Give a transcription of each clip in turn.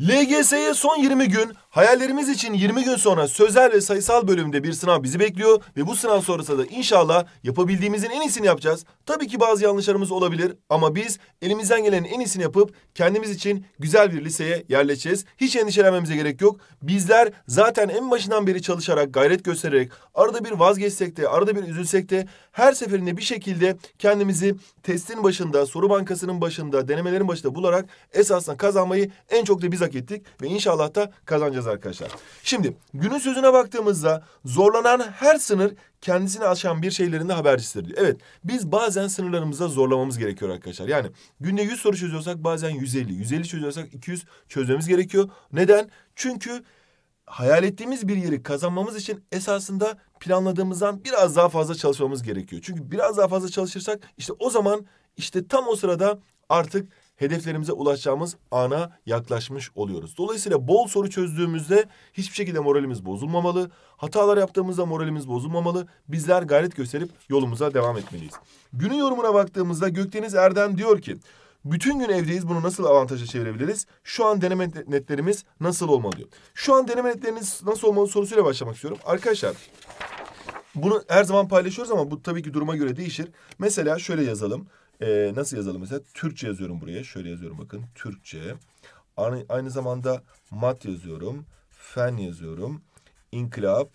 LGS'ye son 20 gün Hayallerimiz için 20 gün sonra sözel ve sayısal bölümde bir sınav bizi bekliyor ve bu sınav sonrası da inşallah yapabildiğimizin en iyisini yapacağız. Tabii ki bazı yanlışlarımız olabilir ama biz elimizden gelenin en iyisini yapıp kendimiz için güzel bir liseye yerleşeceğiz. Hiç endişelenmemize gerek yok. Bizler zaten en başından beri çalışarak, gayret göstererek, arada bir vazgeçsek de, arada bir üzülsek de her seferinde bir şekilde kendimizi testin başında, soru bankasının başında, denemelerin başında bularak esasında kazanmayı en çok da biz hak ettik ve inşallah da kazanacağız bakacağız arkadaşlar. Şimdi günün sözüne baktığımızda zorlanan her sınır kendisini aşan bir şeylerin de habercisidir diyor. Evet biz bazen sınırlarımıza zorlamamız gerekiyor arkadaşlar. Yani günde 100 soru çözüyorsak bazen 150, 150 çözüyorsak 200 çözmemiz gerekiyor. Neden? Çünkü hayal ettiğimiz bir yeri kazanmamız için esasında planladığımızdan biraz daha fazla çalışmamız gerekiyor. Çünkü biraz daha fazla çalışırsak işte o zaman işte tam o sırada artık hedeflerimize ulaşacağımız ana yaklaşmış oluyoruz. Dolayısıyla bol soru çözdüğümüzde hiçbir şekilde moralimiz bozulmamalı. Hatalar yaptığımızda moralimiz bozulmamalı. Bizler gayret gösterip yolumuza devam etmeliyiz. Günün yorumuna baktığımızda Gökdeniz Erdem diyor ki... Bütün gün evdeyiz. Bunu nasıl avantaja çevirebiliriz? Şu an deneme netlerimiz nasıl olmalı diyor. Şu an deneme netleriniz nasıl olmalı sorusuyla başlamak istiyorum. Arkadaşlar bunu her zaman paylaşıyoruz ama bu tabii ki duruma göre değişir. Mesela şöyle yazalım. E, nasıl yazalım mesela? Türkçe yazıyorum buraya. Şöyle yazıyorum bakın. Türkçe. Aynı, aynı zamanda mat yazıyorum. Fen yazıyorum. İnkılap,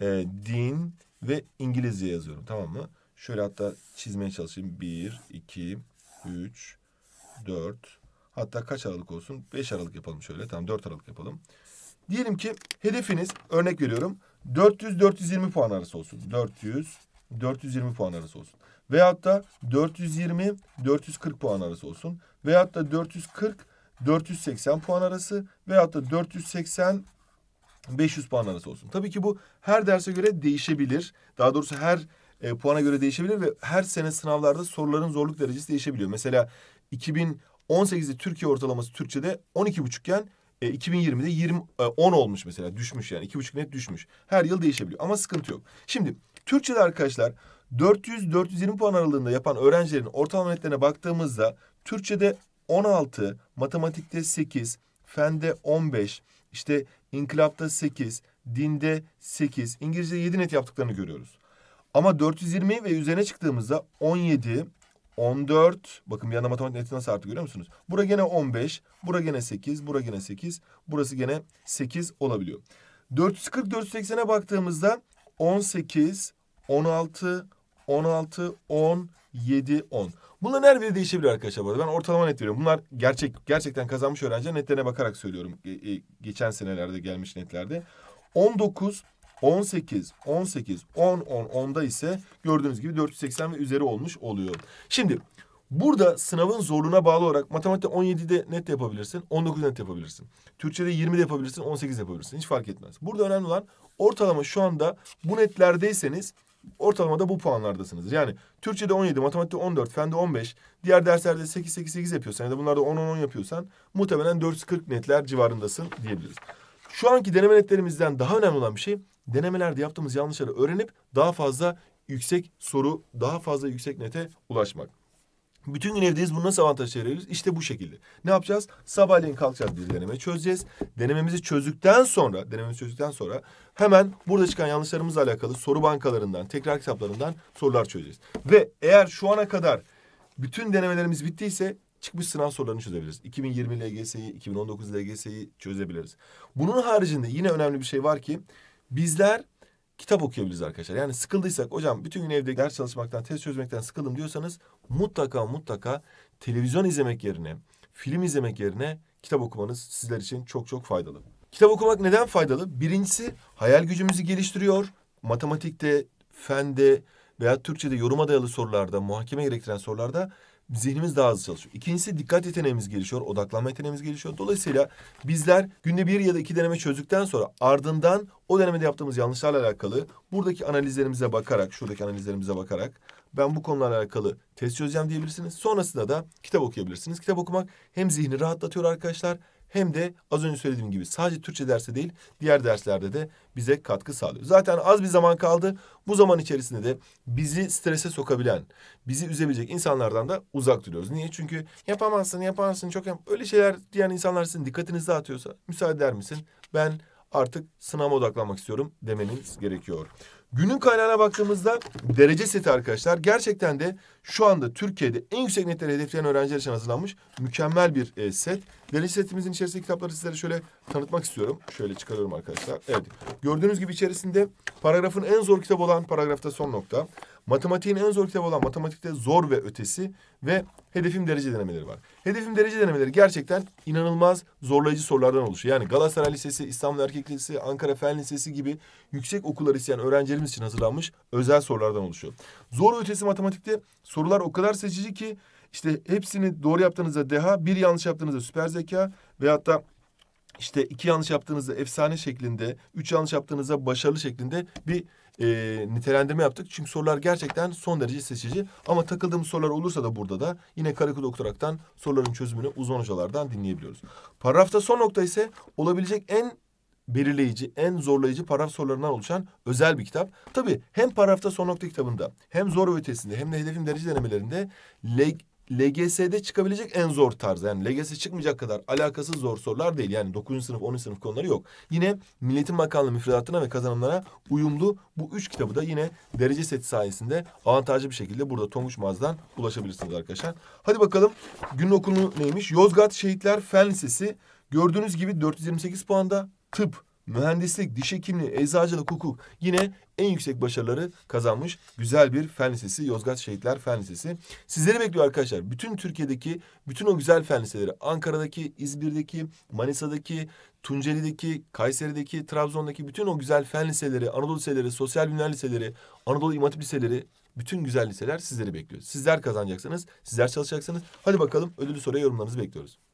e, din ve İngilizce yazıyorum. Tamam mı? Şöyle hatta çizmeye çalışayım. Bir, iki, üç, dört. Hatta kaç aralık olsun? Beş aralık yapalım şöyle. Tamam dört aralık yapalım. Diyelim ki hedefiniz örnek veriyorum. 400-420 puan arası olsun. 400-420 puan arası olsun. Veyahut da 420-440 puan arası olsun. Veyahut da 440-480 puan arası. Veyahut da 480 500 puan arası olsun. Tabii ki bu her derse göre değişebilir. Daha doğrusu her e, puana göre değişebilir ve her sene sınavlarda soruların zorluk derecesi değişebiliyor. Mesela 2018'de Türkiye ortalaması Türkçe'de 12,5 iken e, 2020'de 20, e, 10 olmuş mesela düşmüş yani 2,5 net düşmüş. Her yıl değişebiliyor ama sıkıntı yok. Şimdi Türkçe'de arkadaşlar 400-420 puan aralığında yapan öğrencilerin ortalama netlerine baktığımızda Türkçe'de 16, matematikte 8, fende 15, işte inkılapta 8, dinde 8, İngilizce 7 net yaptıklarını görüyoruz. Ama 420 ve üzerine çıktığımızda 17, 14, bakın bir anda matematik neti nasıl arttı görüyor musunuz? Bura gene 15, bura gene 8, bura gene 8, burası gene 8 olabiliyor. 440-480'e baktığımızda 18, 16, 16, 10, 7, 10. Bunların her biri değişebilir arkadaşlar bu arada. Ben ortalama net veriyorum. Bunlar gerçek gerçekten kazanmış öğrenciler netlerine bakarak söylüyorum. E, geçen senelerde gelmiş netlerde. 19, 18, 18, 10, 10, 10'da ise gördüğünüz gibi 480 ve üzeri olmuş oluyor. Şimdi burada sınavın zorluğuna bağlı olarak matematikte 17'de net yapabilirsin, 19 net yapabilirsin. Türkçe'de 20 yapabilirsin, 18 yapabilirsin. Hiç fark etmez. Burada önemli olan ortalama şu anda bu netlerdeyseniz ortalamada bu puanlardasınız. Yani Türkçe'de 17, matematikte 14, fende 15, diğer derslerde 8, 8, 8 yapıyorsan ya da bunlarda 10, 10, 10 yapıyorsan muhtemelen 440 netler civarındasın diyebiliriz. Şu anki deneme netlerimizden daha önemli olan bir şey denemelerde yaptığımız yanlışları öğrenip daha fazla yüksek soru, daha fazla yüksek nete ulaşmak. Bütün gün evdeyiz. Bunu nasıl avantaj çevirebiliriz? İşte bu şekilde. Ne yapacağız? Sabahleyin kalkacağız bir deneme çözeceğiz. Denememizi çözdükten sonra, denememizi çözdükten sonra hemen burada çıkan yanlışlarımızla alakalı soru bankalarından, tekrar kitaplarından sorular çözeceğiz. Ve eğer şu ana kadar bütün denemelerimiz bittiyse çıkmış sınav sorularını çözebiliriz. 2020 LGS'yi, 2019 LGS'yi çözebiliriz. Bunun haricinde yine önemli bir şey var ki bizler kitap okuyabiliriz arkadaşlar. Yani sıkıldıysak hocam bütün gün evde ders çalışmaktan, test çözmekten sıkıldım diyorsanız mutlaka mutlaka televizyon izlemek yerine, film izlemek yerine kitap okumanız sizler için çok çok faydalı. Kitap okumak neden faydalı? Birincisi hayal gücümüzü geliştiriyor. Matematikte, fende veya Türkçe'de yoruma dayalı sorularda, muhakeme gerektiren sorularda zihnimiz daha hızlı çalışıyor. İkincisi dikkat yeteneğimiz gelişiyor, odaklanma yeteneğimiz gelişiyor. Dolayısıyla bizler günde bir ya da iki deneme çözdükten sonra ardından o denemede yaptığımız yanlışlarla alakalı buradaki analizlerimize bakarak, şuradaki analizlerimize bakarak ben bu konularla alakalı test çözeceğim diyebilirsiniz. Sonrasında da kitap okuyabilirsiniz. Kitap okumak hem zihni rahatlatıyor arkadaşlar hem de az önce söylediğim gibi sadece Türkçe dersi değil diğer derslerde de bize katkı sağlıyor. Zaten az bir zaman kaldı. Bu zaman içerisinde de bizi strese sokabilen, bizi üzebilecek insanlardan da uzak duruyoruz. Niye? Çünkü yapamazsın, yaparsın, çok yap öyle şeyler diyen insanlar sizin dikkatinizi dağıtıyorsa müsaade eder misin? Ben artık sınava odaklanmak istiyorum demeniz gerekiyor. Günün kaynağına baktığımızda derece seti arkadaşlar gerçekten de şu anda Türkiye'de en yüksek netleri hedefleyen öğrenciler için hazırlanmış mükemmel bir e, set. Derece setimizin içerisinde kitapları sizlere şöyle tanıtmak istiyorum. Şöyle çıkarıyorum arkadaşlar. Evet gördüğünüz gibi içerisinde paragrafın en zor kitabı olan paragrafta son nokta. Matematiğin en zor kitabı olan matematikte zor ve ötesi ve hedefim derece denemeleri var. Hedefim derece denemeleri gerçekten inanılmaz zorlayıcı sorulardan oluşuyor. Yani Galatasaray Lisesi, İstanbul Erkek Lisesi, Ankara Fen Lisesi gibi yüksek okullar isteyen öğrencilerimiz için hazırlanmış özel sorulardan oluşuyor. Zor ve ötesi matematikte sorular o kadar seçici ki işte hepsini doğru yaptığınızda deha, bir yanlış yaptığınızda süper zeka ve hatta işte iki yanlış yaptığınızda efsane şeklinde, üç yanlış yaptığınızda başarılı şeklinde bir e, nitelendirme yaptık. Çünkü sorular gerçekten son derece seçici. Ama takıldığımız sorular olursa da burada da yine Karakut Doktorak'tan soruların çözümünü uzun hocalardan dinleyebiliyoruz. Paragrafta son nokta ise olabilecek en belirleyici, en zorlayıcı paragraf sorularından oluşan özel bir kitap. Tabii hem paragrafta son nokta kitabında hem zor ötesinde hem de hedefim derece denemelerinde LGS'de çıkabilecek en zor tarz. Yani LGS çıkmayacak kadar alakasız zor sorular değil. Yani 9. sınıf, 10. sınıf konuları yok. Yine Milletin Bakanlığı müfredatına ve kazanımlara uyumlu bu üç kitabı da yine derece seti sayesinde avantajlı bir şekilde burada Tonguç Maz'dan ulaşabilirsiniz arkadaşlar. Hadi bakalım günün okulu neymiş? Yozgat Şehitler Fen Lisesi gördüğünüz gibi 428 puanda tıp mühendislik, diş hekimliği, eczacılık, hukuk yine en yüksek başarıları kazanmış güzel bir fen lisesi Yozgat Şehitler Fen Lisesi. Sizleri bekliyor arkadaşlar. Bütün Türkiye'deki bütün o güzel fen liseleri Ankara'daki, İzmir'deki, Manisa'daki, Tunceli'deki, Kayseri'deki, Trabzon'daki bütün o güzel fen liseleri, Anadolu liseleri, sosyal bilimler liseleri, Anadolu İmam Hatip liseleri bütün güzel liseler sizleri bekliyor. Sizler kazanacaksınız, sizler çalışacaksınız. Hadi bakalım ödülü soruya yorumlarınızı bekliyoruz.